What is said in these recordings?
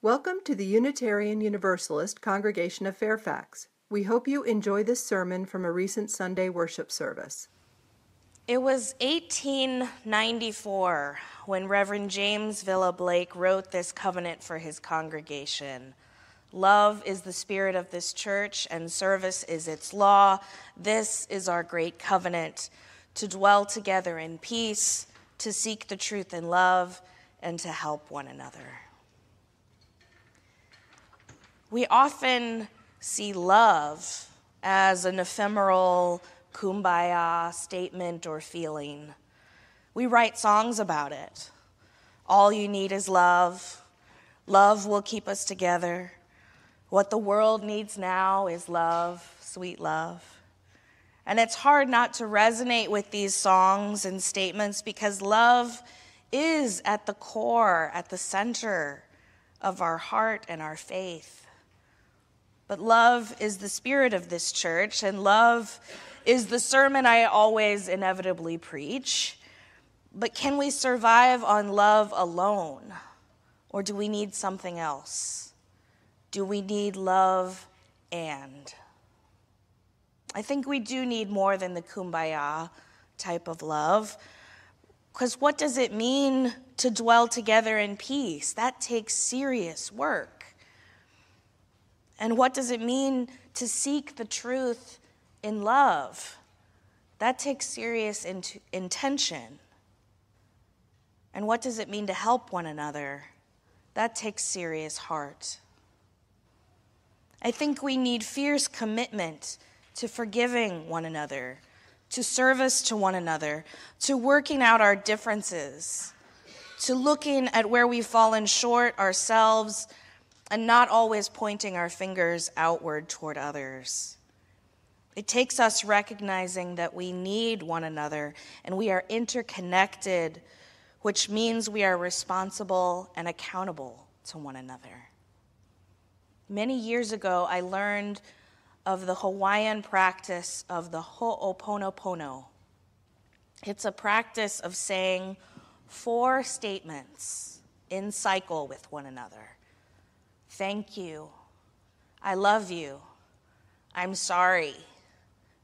Welcome to the Unitarian Universalist Congregation of Fairfax. We hope you enjoy this sermon from a recent Sunday worship service. It was 1894 when Reverend James Villa Blake wrote this covenant for his congregation. Love is the spirit of this church, and service is its law. This is our great covenant to dwell together in peace, to seek the truth in love, and to help one another we often see love as an ephemeral kumbaya statement or feeling. We write songs about it. All you need is love. Love will keep us together. What the world needs now is love, sweet love. And it's hard not to resonate with these songs and statements because love is at the core, at the center of our heart and our faith. But love is the spirit of this church, and love is the sermon I always inevitably preach. But can we survive on love alone? Or do we need something else? Do we need love and? I think we do need more than the kumbaya type of love. Because what does it mean to dwell together in peace? That takes serious work. And what does it mean to seek the truth in love? That takes serious int- intention. And what does it mean to help one another? That takes serious heart. I think we need fierce commitment to forgiving one another, to service to one another, to working out our differences, to looking at where we've fallen short ourselves and not always pointing our fingers outward toward others. It takes us recognizing that we need one another and we are interconnected, which means we are responsible and accountable to one another. Many years ago, I learned of the Hawaiian practice of the Ho'oponopono. It's a practice of saying four statements in cycle with one another. Thank you. I love you. I'm sorry.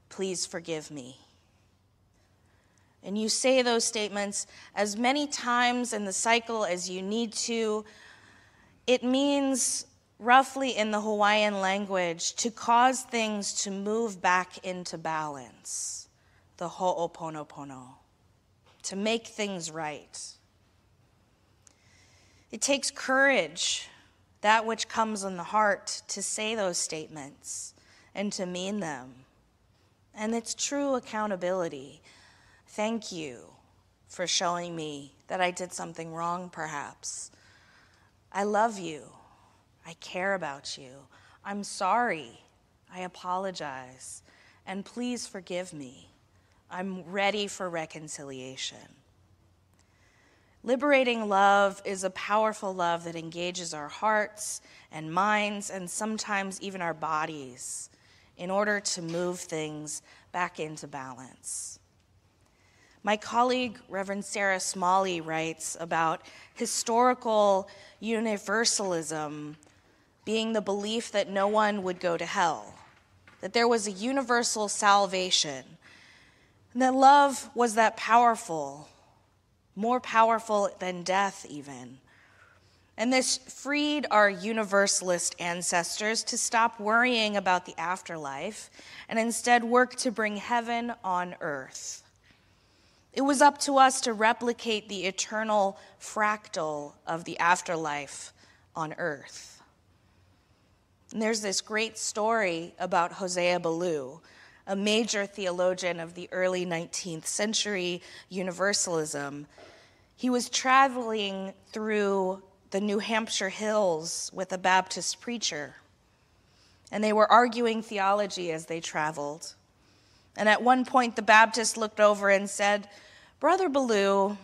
Please forgive me. And you say those statements as many times in the cycle as you need to. It means, roughly in the Hawaiian language, to cause things to move back into balance, the ho'oponopono, to make things right. It takes courage that which comes in the heart to say those statements and to mean them. And it's true accountability. Thank you for showing me that I did something wrong, perhaps. I love you. I care about you. I'm sorry. I apologize. And please forgive me. I'm ready for reconciliation. Liberating love is a powerful love that engages our hearts and minds and sometimes even our bodies in order to move things back into balance. My colleague, Reverend Sarah Smalley, writes about historical universalism being the belief that no one would go to hell, that there was a universal salvation, and that love was that powerful more powerful than death, even. And this freed our universalist ancestors to stop worrying about the afterlife and instead work to bring heaven on earth. It was up to us to replicate the eternal fractal of the afterlife on earth. And there's this great story about Hosea Ballou, a major theologian of the early 19th century universalism. He was traveling through the New Hampshire hills with a Baptist preacher, and they were arguing theology as they traveled. And at one point, the Baptist looked over and said, Brother Ballou,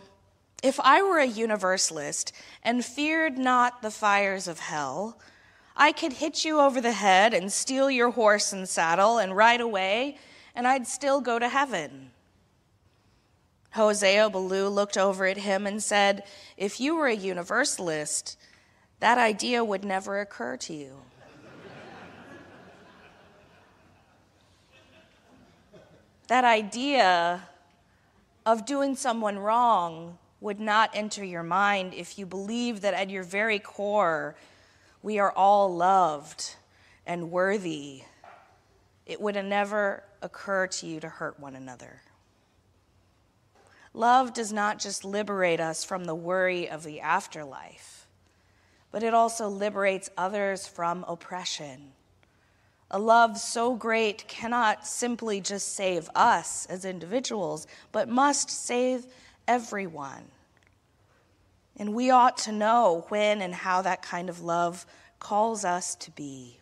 if I were a universalist and feared not the fires of hell, I could hit you over the head and steal your horse and saddle and ride away, and I'd still go to heaven. Hosea Ballou looked over at him and said, If you were a universalist, that idea would never occur to you. that idea of doing someone wrong would not enter your mind if you believe that at your very core we are all loved and worthy. It would never occur to you to hurt one another. Love does not just liberate us from the worry of the afterlife, but it also liberates others from oppression. A love so great cannot simply just save us as individuals, but must save everyone. And we ought to know when and how that kind of love calls us to be.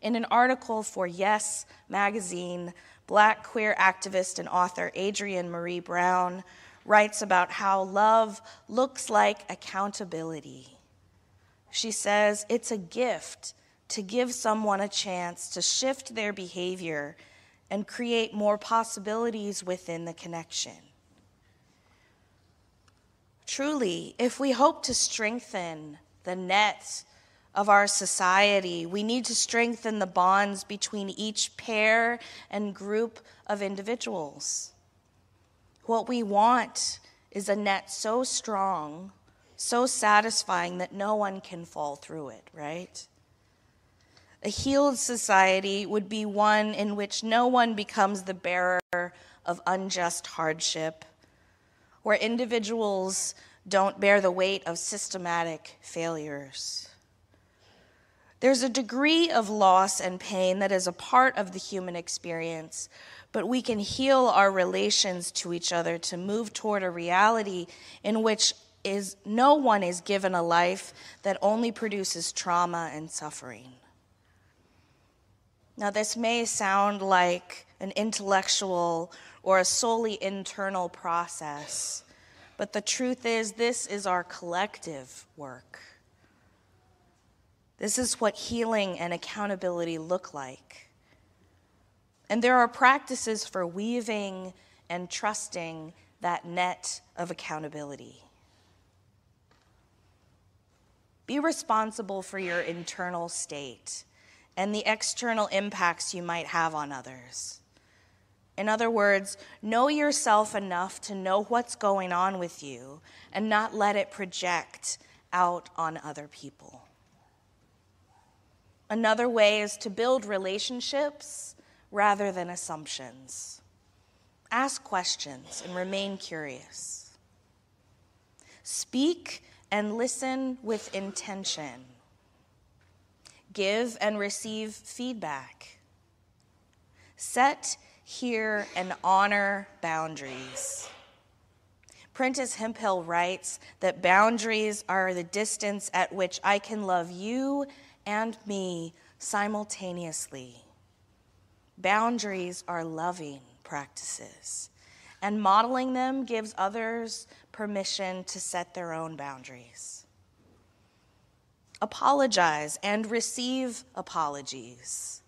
In an article for Yes magazine, black queer activist and author Adrienne Marie Brown writes about how love looks like accountability. She says it's a gift to give someone a chance to shift their behavior and create more possibilities within the connection. Truly, if we hope to strengthen the nets of our society, we need to strengthen the bonds between each pair and group of individuals. What we want is a net so strong, so satisfying that no one can fall through it, right? A healed society would be one in which no one becomes the bearer of unjust hardship where individuals don't bear the weight of systematic failures. There's a degree of loss and pain that is a part of the human experience, but we can heal our relations to each other to move toward a reality in which is no one is given a life that only produces trauma and suffering. Now, this may sound like an intellectual or a solely internal process. But the truth is, this is our collective work. This is what healing and accountability look like. And there are practices for weaving and trusting that net of accountability. Be responsible for your internal state and the external impacts you might have on others. In other words, know yourself enough to know what's going on with you and not let it project out on other people. Another way is to build relationships rather than assumptions. Ask questions and remain curious. Speak and listen with intention. Give and receive feedback. Set hear, and honor boundaries. Prentice Hemphill writes that boundaries are the distance at which I can love you and me simultaneously. Boundaries are loving practices, and modeling them gives others permission to set their own boundaries. Apologize and receive apologies.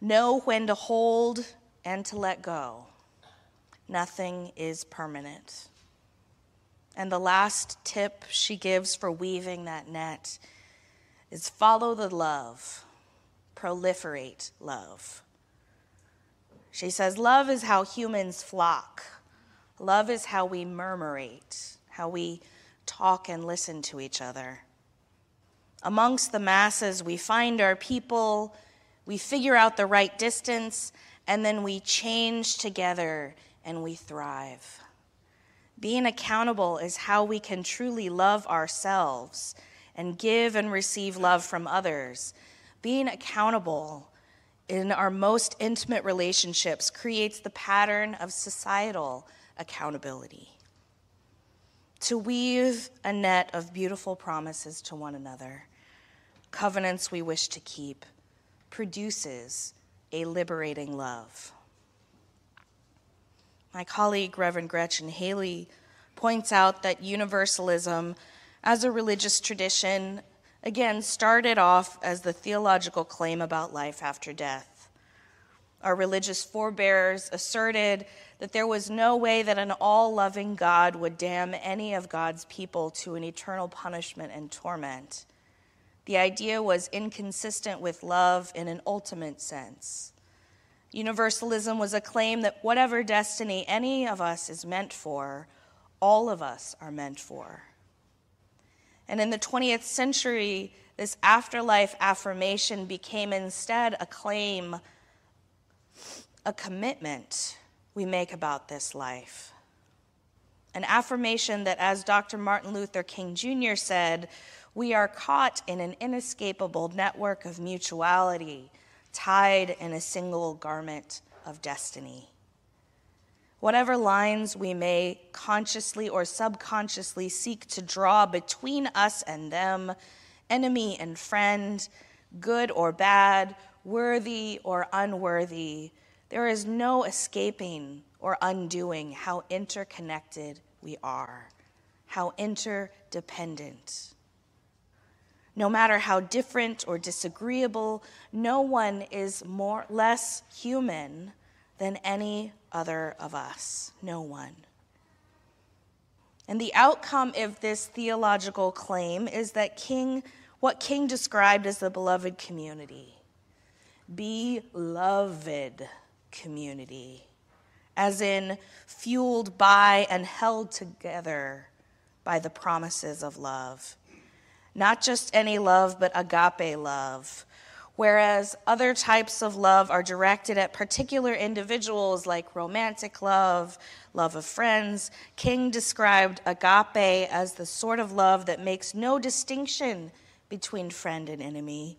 Know when to hold and to let go. Nothing is permanent. And the last tip she gives for weaving that net is follow the love, proliferate love. She says, Love is how humans flock, love is how we murmurate, how we talk and listen to each other. Amongst the masses, we find our people we figure out the right distance, and then we change together and we thrive. Being accountable is how we can truly love ourselves and give and receive love from others. Being accountable in our most intimate relationships creates the pattern of societal accountability. To weave a net of beautiful promises to one another, covenants we wish to keep produces a liberating love. My colleague, Reverend Gretchen Haley, points out that universalism as a religious tradition, again, started off as the theological claim about life after death. Our religious forebears asserted that there was no way that an all loving God would damn any of God's people to an eternal punishment and torment. The idea was inconsistent with love in an ultimate sense. Universalism was a claim that whatever destiny any of us is meant for, all of us are meant for. And in the 20th century, this afterlife affirmation became instead a claim, a commitment we make about this life. An affirmation that, as Dr. Martin Luther King Jr. said, we are caught in an inescapable network of mutuality, tied in a single garment of destiny. Whatever lines we may consciously or subconsciously seek to draw between us and them, enemy and friend, good or bad, worthy or unworthy, there is no escaping or undoing how interconnected we are, how interdependent. No matter how different or disagreeable, no one is more less human than any other of us. No one. And the outcome of this theological claim is that King, what King described as the beloved community, beloved community, as in fueled by and held together by the promises of love not just any love, but agape love. Whereas other types of love are directed at particular individuals, like romantic love, love of friends, King described agape as the sort of love that makes no distinction between friend and enemy.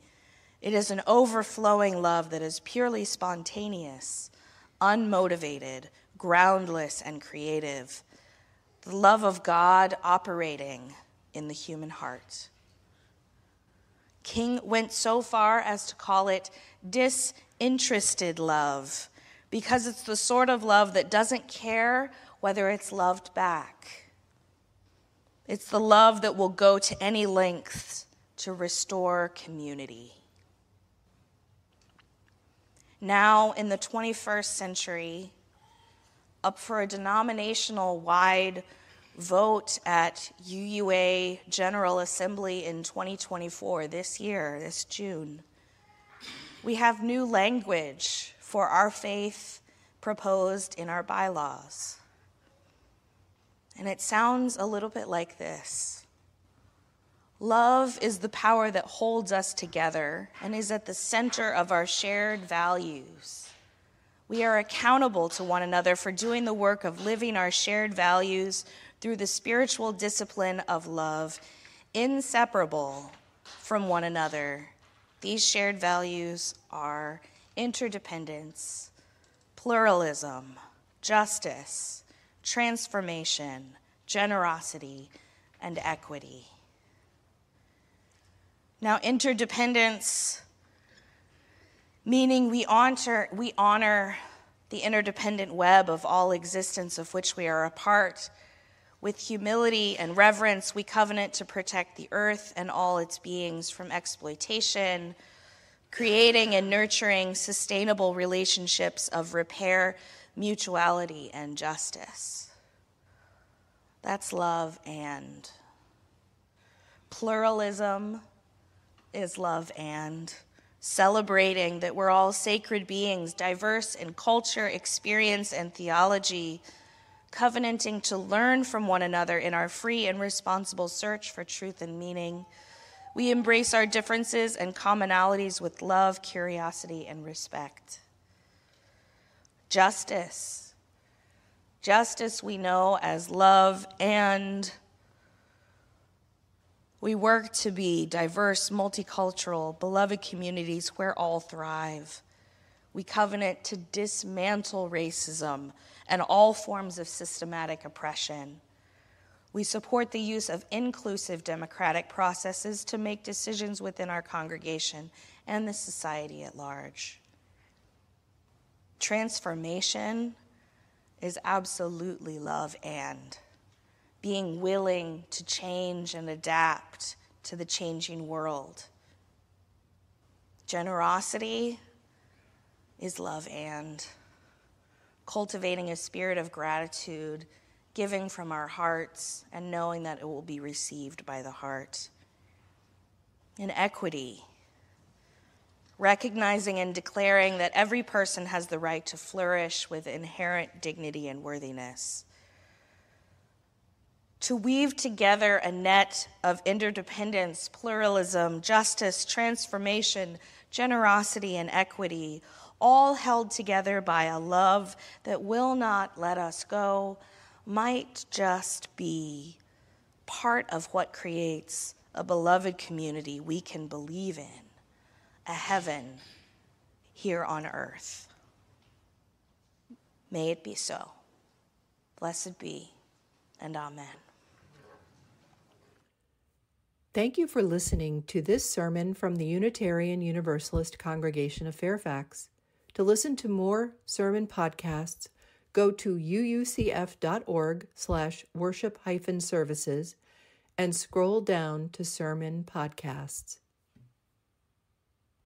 It is an overflowing love that is purely spontaneous, unmotivated, groundless, and creative. The love of God operating in the human heart. King went so far as to call it disinterested love because it's the sort of love that doesn't care whether it's loved back. It's the love that will go to any length to restore community. Now, in the 21st century, up for a denominational wide vote at UUA General Assembly in 2024, this year, this June. We have new language for our faith proposed in our bylaws. And it sounds a little bit like this Love is the power that holds us together and is at the center of our shared values. We are accountable to one another for doing the work of living our shared values through the spiritual discipline of love, inseparable from one another. These shared values are interdependence, pluralism, justice, transformation, generosity, and equity. Now, interdependence, meaning we honor, we honor the interdependent web of all existence of which we are a part with humility and reverence, we covenant to protect the earth and all its beings from exploitation, creating and nurturing sustainable relationships of repair, mutuality, and justice. That's love and. Pluralism is love and. Celebrating that we're all sacred beings, diverse in culture, experience, and theology covenanting to learn from one another in our free and responsible search for truth and meaning. We embrace our differences and commonalities with love, curiosity, and respect. Justice. Justice we know as love, and we work to be diverse, multicultural, beloved communities where all thrive. We covenant to dismantle racism and all forms of systematic oppression. We support the use of inclusive democratic processes to make decisions within our congregation and the society at large. Transformation is absolutely love and being willing to change and adapt to the changing world. Generosity is love and cultivating a spirit of gratitude, giving from our hearts, and knowing that it will be received by the heart. In equity, recognizing and declaring that every person has the right to flourish with inherent dignity and worthiness. To weave together a net of interdependence, pluralism, justice, transformation, generosity, and equity, all held together by a love that will not let us go, might just be part of what creates a beloved community we can believe in, a heaven here on earth. May it be so. Blessed be, and Amen. Thank you for listening to this sermon from the Unitarian Universalist Congregation of Fairfax. To listen to more sermon podcasts, go to uucf.org slash worship hyphen services and scroll down to sermon podcasts.